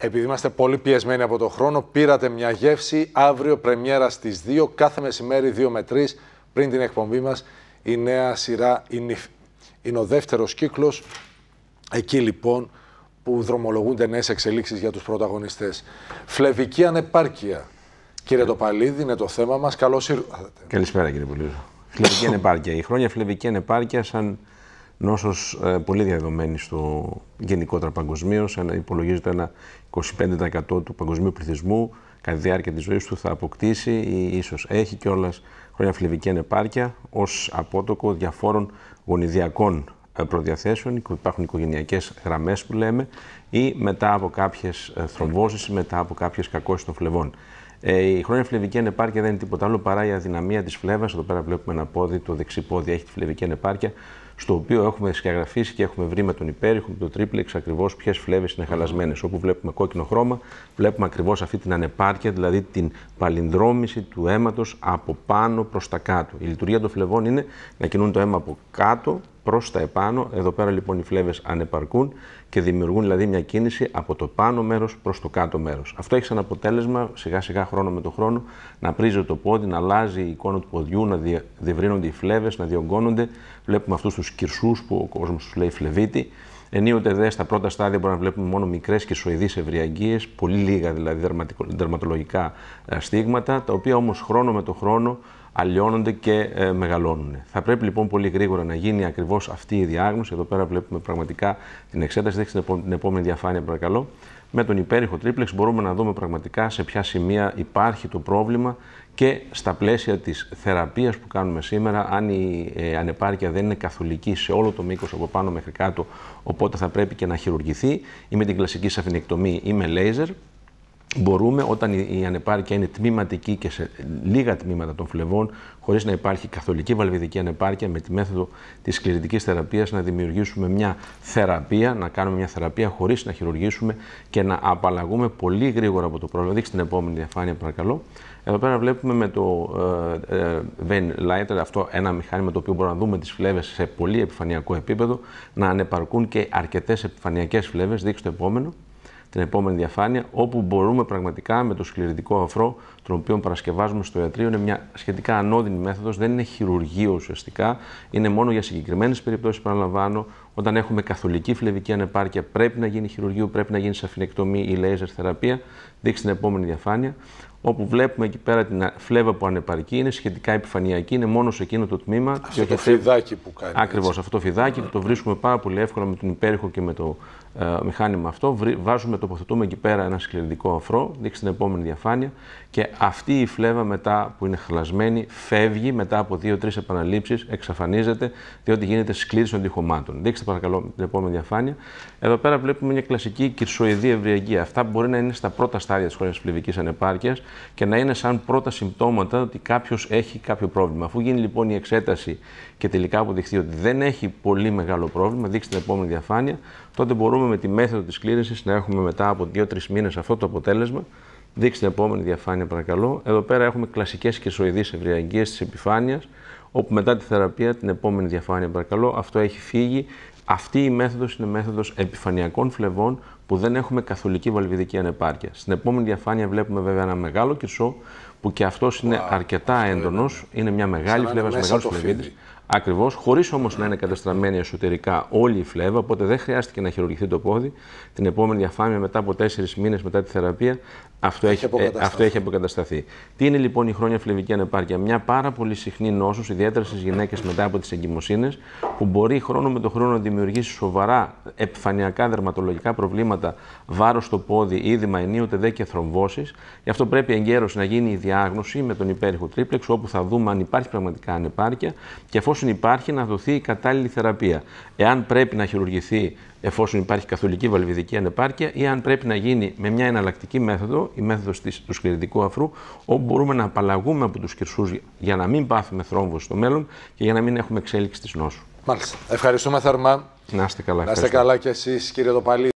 Επειδή είμαστε πολύ πιεσμένοι από τον χρόνο, πήρατε μια γεύση. Αύριο πρεμιέρα στις 2, κάθε μεσημέρι 2 με 3, πριν την εκπομπή μας, η νέα σειρά η Είναι ο δεύτερος κύκλος, εκεί λοιπόν που δρομολογούνται νέες εξελίξεις για τους πρωταγωνιστές. Φλεβική ανεπάρκεια. Κύριε Τοπαλίδη, είναι το θέμα μας. Καλώς ήρθατε. Καλησπέρα κύριε Πολύζο. Φλεβική ανεπάρκεια. Η χρόνια φλεβική ανεπάρκεια σαν νόσος ε, πολύ διαδεδομένη στο γενικότερα παγκοσμίω. Υπολογίζεται ένα 25% του παγκοσμίου πληθυσμού κατά τη διάρκεια της ζωής του θα αποκτήσει ή ίσως έχει κιόλας χρόνια φλεβική ανεπάρκεια ως απότοκο διαφόρων γονιδιακών ε, προδιαθέσεων, υπάρχουν οικογενειακές γραμμές που λέμε ή μετά από κάποιες ε, θρομβώσεις μετά από κάποιες κακώσεις των φλεβών. Ε, η χρόνια φλεβική ανεπάρκεια δεν είναι τίποτα άλλο παρά η αδυναμία της φλέβας. Εδώ πέρα βλέπουμε ένα πόδι, το δεξί πόδι έχει τη φλεβική ανεπάρκεια, στο οποίο έχουμε σκιαγραφίσει και έχουμε βρει με τον υπέρηχο, με το τρίπλεξ ακριβώς ποιες φλέβες είναι χαλασμένες. Όπου βλέπουμε κόκκινο χρώμα, βλέπουμε ακριβώς αυτή την ανεπάρκεια, δηλαδή την παλινδρόμηση του αίματος από πάνω προς τα κάτω. Η λειτουργία των φλεβών είναι να κινούν το αίμα από κάτω προς τα επάνω. Εδώ πέρα λοιπόν οι φλέβες ανεπαρκούν και δημιουργούν δηλαδή μια κίνηση από το πάνω μέρος προς το κάτω μέρος. Αυτό έχει σαν αποτέλεσμα σιγά σιγά χρόνο με το χρόνο να πρίζει το πόδι, να αλλάζει η εικόνα του ποδιού, να διευρύνονται οι φλέβες, να διωγγώνονται. Βλέπουμε αυτούς τους κυρσούς που ο κόσμος τους λέει φλεβίτη. Ενίοτε δε στα πρώτα στάδια μπορούμε να βλέπουμε μόνο μικρές και σοειδεί ευριαγγίες, πολύ λίγα δηλαδή δερματολογικά ε, στίγματα, τα οποία όμως χρόνο με το χρόνο αλλοιώνονται και ε, μεγαλώνουν. Θα πρέπει λοιπόν πολύ γρήγορα να γίνει ακριβώς αυτή η διάγνωση. Εδώ πέρα βλέπουμε πραγματικά την εξέταση. Δείξτε την επόμενη διαφάνεια, παρακαλώ. Με τον υπέρηχο τρίπλεξ μπορούμε να δούμε πραγματικά σε ποια σημεία υπάρχει το πρόβλημα και στα πλαίσια της θεραπείας που κάνουμε σήμερα, αν η ε, ανεπάρκεια δεν είναι καθολική σε όλο το μήκος από πάνω μέχρι κάτω, οπότε θα πρέπει και να χειρουργηθεί ή με την κλασική σαφινεκτομή ή με λέιζερ, μπορούμε όταν η ανεπάρκεια είναι τμήματική και σε λίγα τμήματα των φλεβών, χωρίς να υπάρχει καθολική βαλβιδική ανεπάρκεια, με τη μέθοδο της σκληρητικής θεραπείας να δημιουργήσουμε μια θεραπεία, να κάνουμε μια θεραπεία χωρίς να χειρουργήσουμε και να απαλλαγούμε πολύ γρήγορα από το πρόβλημα. Δείξτε την επόμενη διαφάνεια παρακαλώ. Εδώ πέρα βλέπουμε με το ε, ε, Lighter, αυτό ένα μηχάνημα το οποίο μπορούμε να δούμε τις φλέβες σε πολύ επιφανειακό επίπεδο, να ανεπαρκούν και αρκετές επιφανειακές φλέβες. Δείξτε το επόμενο την επόμενη διαφάνεια, όπου μπορούμε πραγματικά με το σκληρητικό αφρό, τον οποίο παρασκευάζουμε στο ιατρείο, είναι μια σχετικά ανώδυνη μέθοδος, δεν είναι χειρουργείο ουσιαστικά, είναι μόνο για συγκεκριμένες περιπτώσεις, παραλαμβάνω, όταν έχουμε καθολική φλεβική ανεπάρκεια, πρέπει να γίνει χειρουργείο, πρέπει να γίνει σαφινεκτομή ή λέιζερ θεραπεία. Δείξτε την επόμενη διαφάνεια. Όπου βλέπουμε εκεί πέρα την φλέβα που ανεπαρκεί, είναι σχετικά επιφανειακή, είναι μόνο σε εκείνο το τμήμα. Αυτό το φιδάκι που κάνει. Ακριβώς αυτό το φιδάκι, που το ναι. βρίσκουμε πάρα πολύ εύκολα με τον υπέρχο και με το ε, μηχάνημα αυτό, βάζουμε, τοποθετούμε εκεί πέρα ένα σκληριδικό αφρό, δείξει την επόμενη διαφάνεια και αυτή η φλέβα μετά που ειναι χλασμενη χαλασμένη φεύγει μετά από δύο-τρει επαναλήψεις, εξαφανίζεται διότι γίνεται σκλήρης των τυχωμάτων. Δείξτε παρακαλώ την επόμενη διαφάνεια. Εδώ πέρα βλέπουμε μια κλασική κυρσοειδή ευρυαγία. Αυτά μπορεί να είναι στα πρώτα στάδια της τη φλεβικής ανεπάρκειας και να είναι σαν πρώτα συμπτώματα ότι κάποιος έχει κάποιο πρόβλημα. Αφού γίνει λοιπόν η εξέταση και τελικά αποδειχθεί ότι δεν έχει πολύ μεγάλο πρόβλημα, δείξτε την επόμενη διαφάνεια, τότε μπορούμε με τη μέθοδο της κλήρησης να έχουμε μετά από 2-3 μήνες αυτό το αποτέλεσμα. Δείξτε την επόμενη διαφάνεια παρακαλώ. Εδώ πέρα έχουμε κλασικές και σοειδείς της επιφάνειας, όπου μετά τη θεραπεία την επόμενη διαφάνεια παρακαλώ. Αυτό έχει φύγει. Αυτή η μέθοδος είναι μέθοδος επιφανειακών φλεβών που δεν έχουμε καθολική βαλβιδική ανεπάρκεια. Στην επόμενη διαφάνεια βλέπουμε βέβαια ένα μεγάλο κεσό που και αυτός είναι wow. αρκετά έντονος, είναι μια μεγάλη φλέβα, μεγάλο φλεβίτη. Ακριβώς, χωρίς όμως να είναι κατεστραμμένη εσωτερικά όλη η φλέβα, οπότε δεν χρειάστηκε να χειρουργηθεί το πόδι. Την επόμενη διαφάνεια, μετά από τέσσερις μήνες μετά τη θεραπεία, αυτό έχει, ε, αυτό έχει αποκατασταθεί. Τι είναι λοιπόν η χρόνια φλεβική ανεπάρκεια, μια πάρα πολύ συχνή νόσος, ιδιαίτερα στις γυναίκες μετά από τις εγκυμοσύνες, που μπορεί χρόνο με το χρόνο να δημιουργήσει σοβαρά επιφανειακά δερματολογικά προβλήματα, βάρος στο πόδι, είδημα ενίοτε δε και θρομβώσεις. Γι' αυτό πρέπει εγκαίρως να γίνει η διάγνωση με τον υπέρηχο τρίπλεξ, όπου θα δούμε αν υπάρχει πραγματικά ανεπάρκεια και εφόσον υπάρχει να δοθεί η κατάλληλη θεραπεία. Εάν πρέπει να χειρουργηθεί εφόσον υπάρχει καθολική βαλβιδική ανεπάρκεια ή αν πρέπει να γίνει με μια εναλλακτική μέθοδο, η μέθοδος του σκληρητικού αφρού, όπου μπορούμε να απαλλαγούμε από τους κυρσού για να μην πάθουμε θρόμβος στο μέλλον και για να μην έχουμε εξέλιξη της νόσου. Μάλιστα. Ευχαριστούμε θερμά. Να είστε καλά. καλά κι εσείς, κύριε Δοπαλή.